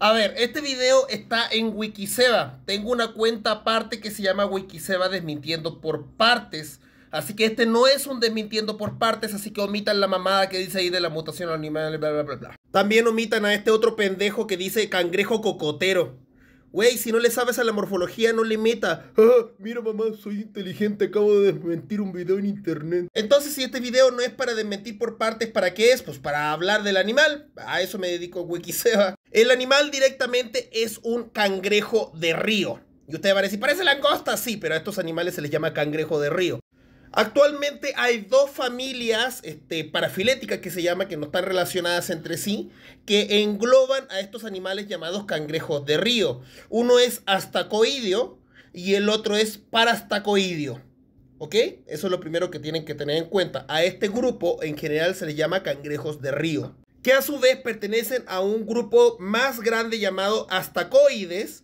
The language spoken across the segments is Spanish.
A ver, este video está en Wikiseba. Tengo una cuenta aparte que se llama Wikiseba desmintiendo por partes. Así que este no es un desmintiendo por partes, así que omitan la mamada que dice ahí de la mutación animal, bla, bla, bla. También omitan a este otro pendejo que dice cangrejo cocotero. Güey, si no le sabes a la morfología, no le meta. Ah, mira mamá, soy inteligente, acabo de desmentir un video en internet. Entonces, si este video no es para desmentir por partes, ¿para qué es? Pues para hablar del animal. A eso me dedico Wikiseba. El animal directamente es un cangrejo de río. Y ustedes van a decir, parece langosta, sí, pero a estos animales se les llama cangrejo de río. Actualmente hay dos familias este, parafiléticas que se llama, que no están relacionadas entre sí, que engloban a estos animales llamados cangrejos de río. Uno es astacoidio y el otro es parastacoidio ¿Ok? Eso es lo primero que tienen que tener en cuenta. A este grupo en general se le llama cangrejos de río, que a su vez pertenecen a un grupo más grande llamado astacoides,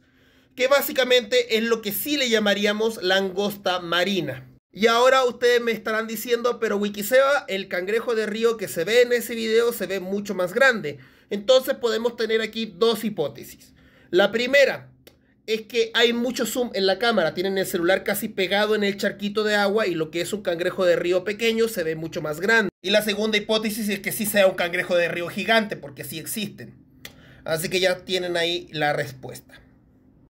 que básicamente es lo que sí le llamaríamos langosta marina. Y ahora ustedes me estarán diciendo, pero Wikiseba, el cangrejo de río que se ve en ese video se ve mucho más grande. Entonces podemos tener aquí dos hipótesis. La primera es que hay mucho zoom en la cámara, tienen el celular casi pegado en el charquito de agua y lo que es un cangrejo de río pequeño se ve mucho más grande. Y la segunda hipótesis es que sí sea un cangrejo de río gigante, porque sí existen. Así que ya tienen ahí la respuesta.